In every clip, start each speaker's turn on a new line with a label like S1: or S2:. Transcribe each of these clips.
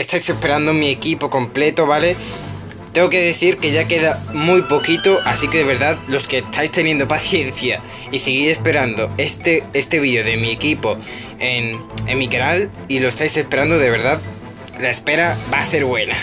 S1: estáis esperando mi equipo completo, ¿vale? Tengo que decir que ya queda muy poquito, así que de verdad, los que estáis teniendo paciencia y seguís esperando este, este vídeo de mi equipo en, mi canal y lo estáis esperando, de verdad, la espera va a ser buena.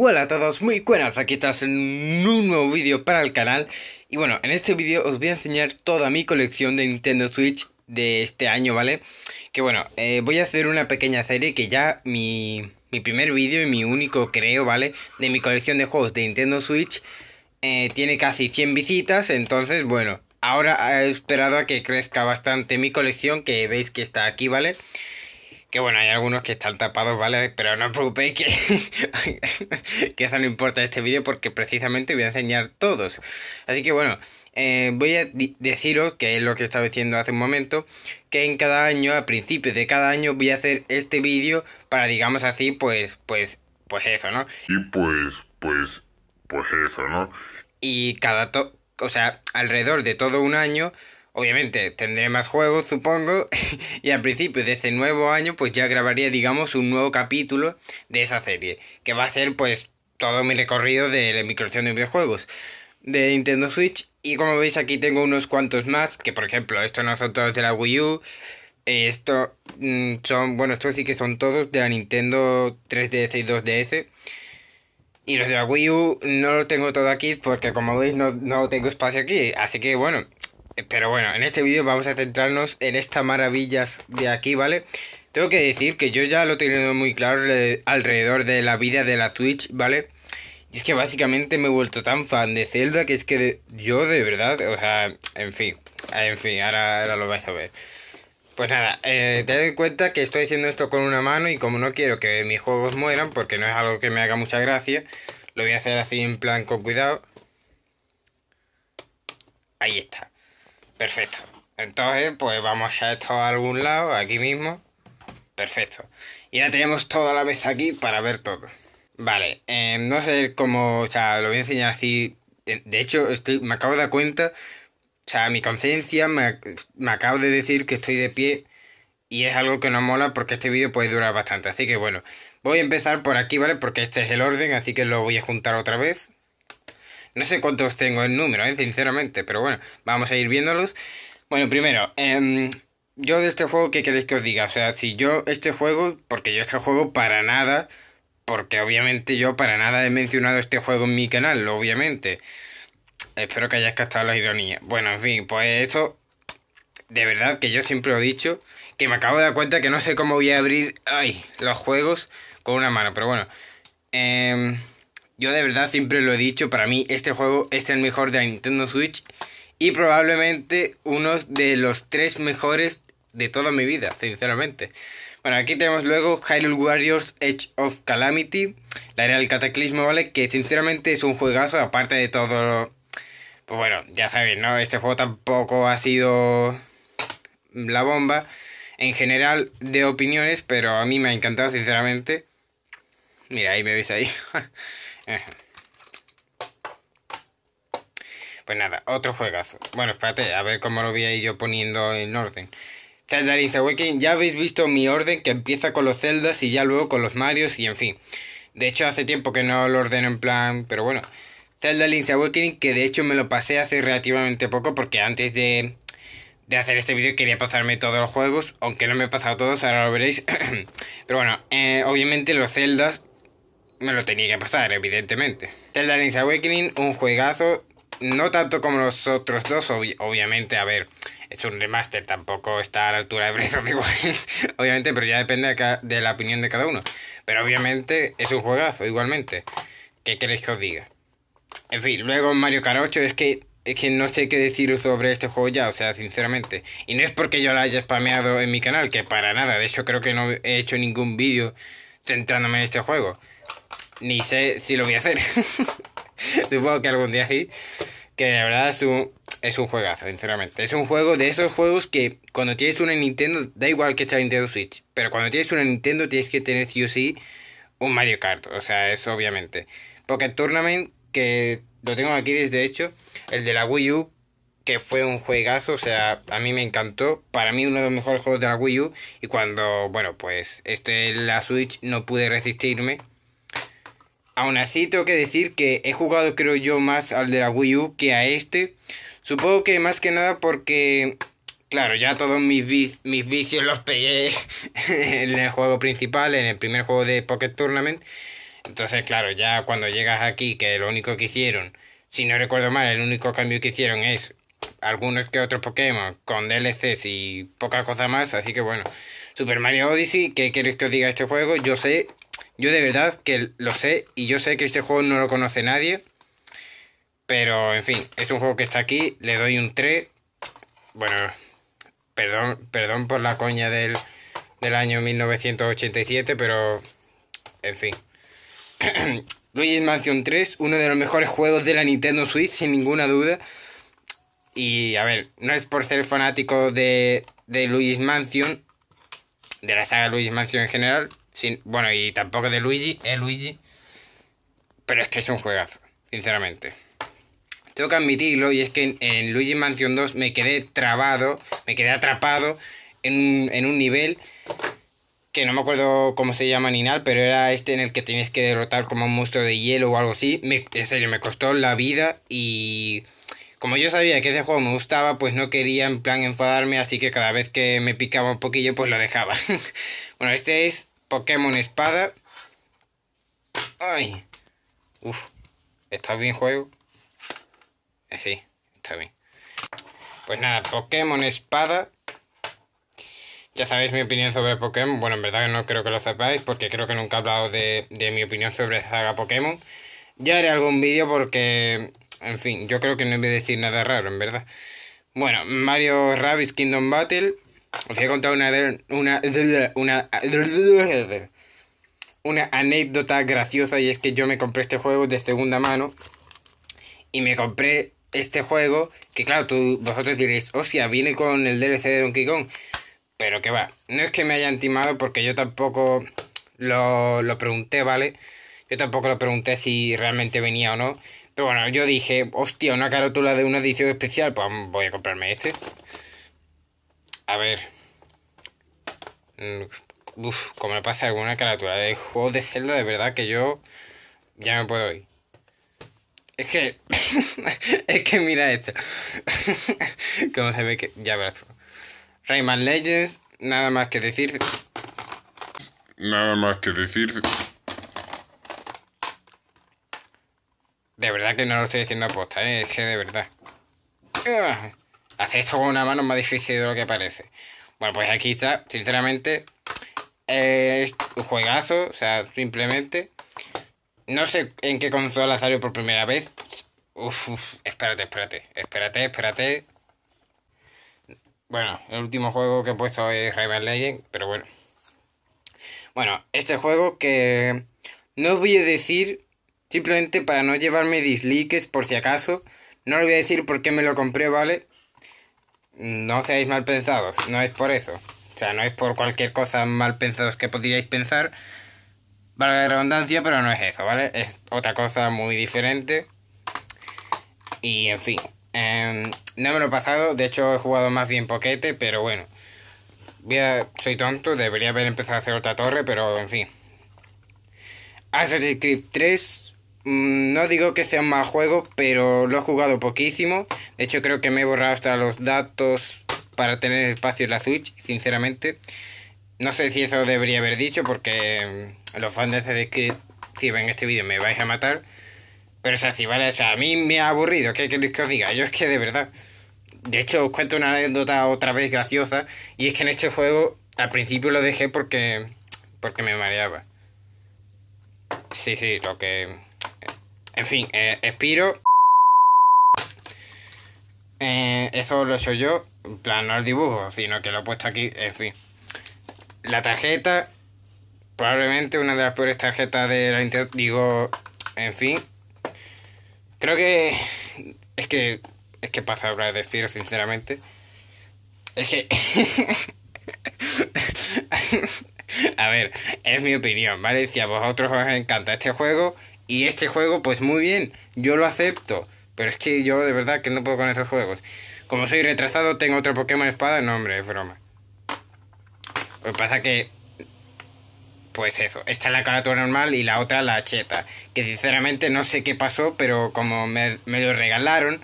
S1: Hola a todos, muy buenas, aquí estás en un nuevo vídeo para el canal Y bueno, en este vídeo os voy a enseñar toda mi colección de Nintendo Switch de este año, ¿vale? Que bueno, eh, voy a hacer una pequeña serie que ya mi, mi primer vídeo y mi único creo, ¿vale? De mi colección de juegos de Nintendo Switch eh, tiene casi 100 visitas, entonces bueno Ahora he esperado a que crezca bastante mi colección que veis que está aquí, ¿vale? vale que bueno, hay algunos que están tapados, ¿vale? Pero no os preocupéis que, que eso no importa este vídeo porque precisamente voy a enseñar todos. Así que bueno, eh, voy a deciros, que es lo que estaba diciendo hace un momento, que en cada año, a principios de cada año, voy a hacer este vídeo para, digamos así, pues, pues, pues eso, ¿no? Y pues, pues, pues eso, ¿no? Y cada, to o sea, alrededor de todo un año Obviamente tendré más juegos, supongo, y al principio de este nuevo año pues ya grabaría, digamos, un nuevo capítulo de esa serie, que va a ser pues todo mi recorrido de la microción de videojuegos de Nintendo Switch y como veis aquí tengo unos cuantos más, que por ejemplo, estos no son todos de la Wii U, esto mm, son, bueno, estos sí que son todos de la Nintendo 3DS y 2DS. Y los de la Wii U no los tengo todo aquí porque como veis no tengo espacio aquí. Así que bueno, pero bueno, en este vídeo vamos a centrarnos en estas maravillas de aquí, ¿vale? Tengo que decir que yo ya lo he tenido muy claro eh, alrededor de la vida de la Twitch, ¿vale? Y es que básicamente me he vuelto tan fan de Zelda que es que yo de verdad, o sea, en fin, en fin, ahora, lo vais a ver. Pues nada, eh, tened en cuenta que estoy haciendo esto con una mano y como no quiero que mis juegos mueran, porque no es algo que me haga mucha gracia, lo voy a hacer así en plan con cuidado. Ahí está. Perfecto. Entonces, pues vamos a esto a algún lado, aquí mismo. Perfecto. Y ya tenemos toda la vez aquí para ver todo. Vale, em, no sé cómo, o sea, lo voy a enseñar así. De hecho, estoy, me acabo de dar cuenta, o sea, mi conciencia me, me acabo de decir que estoy de pie y es algo que no mola porque este vídeo puede durar bastante. Así que bueno, voy a empezar por aquí, ¿vale? Porque este es el orden, así que lo voy a juntar otra vez. No sé cuántos tengo en número, eh, sinceramente, pero bueno, vamos a ir viéndolos. Bueno, primero, em, yo de este juego, ¿qué queréis que os diga? O sea, si yo este juego, porque yo este juego para nada, porque obviamente yo para nada he mencionado este juego en mi canal, obviamente. Espero que hayáis captado la ironía. Bueno, en fin, pues eso, de verdad que yo siempre lo he dicho, que me acabo de dar cuenta que no sé cómo voy a abrir ay, los juegos con una mano, pero bueno. Em, yo de verdad siempre lo he dicho, para mí este juego es el mejor de la Nintendo Switch y probablemente uno de los tres mejores de toda mi vida, sinceramente. Bueno, aquí tenemos luego Hyrule Warriors Edge of Calamity, la era del cataclismo, ¿vale? Que sinceramente es un juegazo, aparte de todo Pues bueno, ya sabéis, ¿no? Este juego tampoco ha sido la bomba en general de opiniones, pero a mí me ha encantado, sinceramente. Mira, ahí me veis ahí. Pues nada, otro juegazo. Bueno, espérate, a ver cómo lo voy a ir yo poniendo en orden. Zelda Link's Awakening, ya habéis visto mi orden que empieza con los Zeldas y ya luego con los Marios y en fin. De hecho, hace tiempo que no lo ordeno en plan, pero bueno. Zelda Link's Awakening, que de hecho me lo pasé hace relativamente poco porque antes de, de hacer este vídeo quería pasarme todos los juegos, aunque no me he pasado todos, ahora lo veréis. pero bueno, eh, obviamente los Zeldas me lo tenía que pasar, evidentemente. Zelda Link's Awakening, un juegazo, no tanto como los otros dos, obviamente, a ver, es un remaster, tampoco está a la altura de Breath of the Wild, obviamente, pero ya depende de, la opinión de cada uno. Pero obviamente es un juegazo, igualmente. ¿Qué queréis que os diga? En fin, luego Mario Kart 8, es que, es que no sé qué decir sobre este juego ya, o sea, sinceramente. Y no es porque yo lo haya spameado en mi canal, que para nada, de hecho creo que no he hecho ningún vídeo centrándome en este juego ni sé si lo voy a hacer. Supongo que algún día sí. Que la verdad es un, es un juegazo, sinceramente. Es un juego de esos juegos que cuando tienes una Nintendo, da igual que sea Nintendo Switch, pero cuando tienes una Nintendo tienes que tener sí un Mario Kart. O sea, eso obviamente. Pocket Tournament, que lo tengo aquí desde hecho, el de la Wii U, que fue un juegazo, o sea, a mí me encantó. Para mí uno de los mejores juegos de la Wii U. Y cuando, bueno, pues este la Switch no pude resistirme. Aún así, tengo que decir que he jugado, creo yo, más al de la Wii U que a este. Supongo que más que nada porque, claro, ya todos mis, mis vicios los pegué en el juego principal, en el primer juego de Pocket Tournament. Entonces, claro, ya cuando llegas aquí, que lo único que hicieron, si no recuerdo mal, el único cambio que hicieron es algunos que otros Pokémon con DLCs y poca cosa más. Así que bueno, Super Mario Odyssey, ¿qué queréis que os diga este juego? Yo sé yo de verdad que lo sé y yo sé que este juego no lo conoce nadie. Pero en fin, es un juego que está aquí, le doy un 3. Bueno, perdón, perdón por la coña del, año 1987, pero en fin. Luigi's Mansion 3, uno de los mejores juegos de la Nintendo Switch, sin ninguna duda. Y a ver, no es por ser fanático de, de Luigi's Mansion, de la saga Luigi's Mansion en general, bueno, y tampoco de Luigi, es eh, Luigi. Pero es que es un juegazo, sinceramente. Tengo que admitirlo, y es que en, Luigi Mansion 2 me quedé trabado, me quedé atrapado en, un nivel que no me acuerdo cómo se llama ni nada, pero era este en el que tienes que derrotar como un monstruo de hielo o algo así. en serio, me costó la vida y como yo sabía que ese juego me gustaba, pues no quería en plan enfadarme, así que cada vez que me picaba un poquillo, pues lo dejaba. bueno, este es Pokémon Espada. Ay. Uf. Está bien juego. Eh, sí, está bien. Pues nada, Pokémon Espada. Ya sabéis mi opinión sobre Pokémon. Bueno, en verdad no creo que lo sepáis porque creo que nunca he hablado de, mi opinión sobre saga Pokémon. Ya haré algún vídeo porque, en fin, yo creo que no voy a decir nada raro, en verdad. Bueno, Mario Rabbids Kingdom Battle. Os voy a una, una, una, anécdota graciosa y es que yo me compré este juego de segunda mano y me compré este juego que claro, tú, vosotros diréis, hostia, viene con el DLC de Donkey Kong. Pero que va, no es que me hayan timado porque yo tampoco lo, lo pregunté, ¿vale? Yo tampoco lo pregunté si realmente venía o no. Pero bueno, yo dije, hostia, una carátula de una edición especial, pues voy a comprarme este. A ver. Mm, uf, como me pasa alguna criatura de juego de celda, de verdad que yo ya me puedo ir. Es que. es que mira esto. como se ve que. Ya verás Rayman Legends, nada más que decir. Nada más que decir. De verdad que no lo estoy diciendo aposta, ¿eh? es que de verdad. Ah. Hacer esto con una mano es más difícil de lo que parece. Bueno, pues aquí está, sinceramente, Es un juegazo, o sea, simplemente. No sé en qué consola salió por primera vez. Uf, espérate, espérate, espérate, espérate. Bueno, el último juego que he puesto es Rival Legend, pero bueno. Bueno, este juego que no os voy a decir, simplemente para no llevarme dislikes por si acaso, no os voy a decir por qué me lo compré, ¿vale? no seáis mal pensados, no es por eso. O sea, no es por cualquier cosa mal pensados que podríais pensar. Vale la redundancia, pero no es eso, ¿vale? Es otra cosa muy diferente. Y en fin. Em, no me lo he pasado, de hecho he jugado más bien poquete, pero bueno. soy tonto, debería haber empezado a hacer otra torre, pero en fin. Assassin's Creed 3 Mm, no digo que sea un mal juego, pero lo he jugado poquísimo. De hecho, creo que me he borrado hasta los datos para tener espacio en la Switch, sinceramente. No sé si eso debería haber dicho, porque mm, los fans de CD en este vídeo, me vais a matar. Pero es así, ¿vale? O sea, a mí me ha aburrido, ¿qué queréis que os diga? Yo es que de verdad. De hecho, os cuento una anécdota otra vez graciosa. Y es que en este juego, al principio lo dejé porque. porque me mareaba. Sí, sí, lo que en fin, espiro. Eh, Spiro. Eh, eso lo he hecho yo. En plan, no el dibujo, sino que lo he puesto aquí. En fin. La tarjeta. Probablemente una de las peores tarjetas de la internet, Digo, en fin. Creo que. Es que. Es que pasa a hablar de Spiro, sinceramente. Es que. a ver, es mi opinión, ¿vale? Si a vosotros os encanta este juego y este juego, pues muy bien, yo lo acepto. Pero es que yo de verdad que no puedo con esos juegos. Como soy retrasado, tengo otro Pokémon espada. No, hombre, es broma. Lo que pasa que... Pues eso, esta es la carátula normal y la otra la cheta. Que sinceramente no sé qué pasó, pero como me, lo regalaron...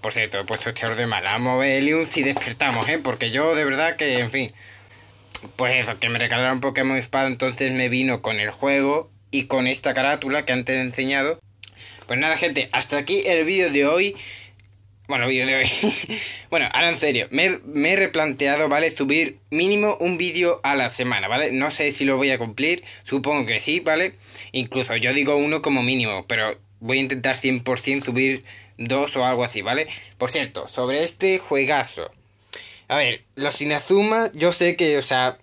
S1: Por cierto, he puesto este orden mal. y si despertamos, ¿eh? Porque yo de verdad que, en fin... Pues eso, que me regalaron Pokémon Espada, entonces me vino con el juego y con esta carátula que antes he enseñado. Pues nada, gente, hasta aquí el vídeo de hoy. Bueno, vídeo de hoy. bueno, ahora en serio, me, me, he replanteado, ¿vale? Subir mínimo un vídeo a la semana, ¿vale? No sé si lo voy a cumplir, supongo que sí, ¿vale? Incluso yo digo uno como mínimo, pero voy a intentar 100% subir dos o algo así, ¿vale? Por cierto, sobre este juegazo. A ver, los Inazuma, yo sé que, o sea,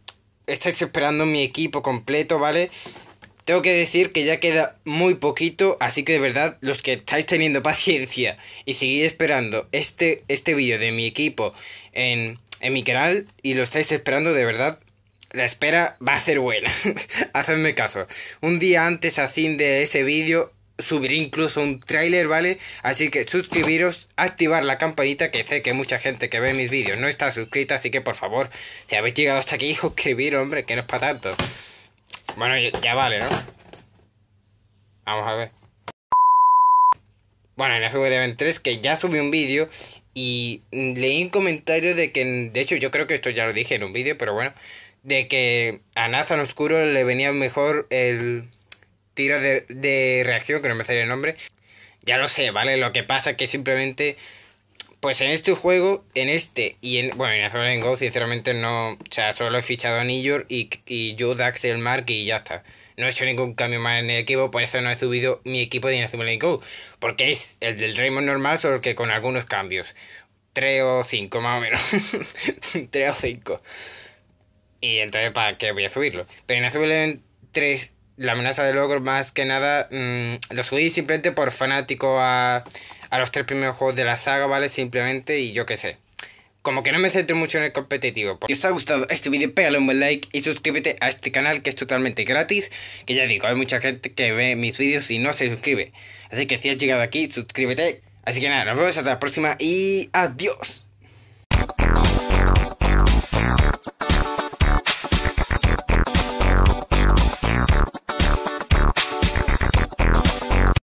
S1: estáis esperando mi equipo completo, ¿vale? Tengo que decir que ya queda muy poquito, así que de verdad, los que estáis teniendo paciencia y seguid esperando este, este vídeo de mi equipo en, mi canal y lo estáis esperando, de verdad, la espera va a ser buena. Hacedme caso. Un día antes a fin de ese vídeo subiré incluso un tráiler, ¿vale? Así que suscribiros, activar la campanita, que sé que mucha gente que ve mis vídeos no está suscrita, así que por favor, si habéis llegado hasta aquí, suscribiros, hombre, que no es para tanto. Bueno, ya vale, ¿no? Vamos a ver. Bueno, en 3 que ya subí un vídeo y leí un comentario de que, de hecho yo creo que esto ya lo dije en un vídeo, pero bueno, de que a Nathan Oscuro le venía mejor el tiro de, de reacción, que no me sale el nombre. Ya lo sé, ¿vale? Lo que pasa es que simplemente pues en este juego, en este y en. Bueno, en Go, sinceramente no. O sea, solo he fichado a Niyor y, yo, Daxel Mark y ya está. No he hecho ningún cambio más en el equipo, por eso no he subido mi equipo de Inazuma Go. Porque es el del Raymond normal, solo que con algunos cambios. 3 o 5, más o menos. 3 o 5. Y entonces, ¿para qué voy a subirlo? Pero en Azul 3, la amenaza de logro, más que nada, mm, lo subí simplemente por fanático a a los tres primeros juegos de la saga, ¿vale? Simplemente y yo qué sé. Como que no me centro mucho en el competitivo. Si os ha gustado este vídeo, pégale un buen like y suscríbete a este canal que es totalmente gratis. Que ya digo, hay mucha gente que ve mis vídeos y no se suscribe. Así que si has llegado aquí, suscríbete. Así que nada, nos vemos hasta la próxima y adiós.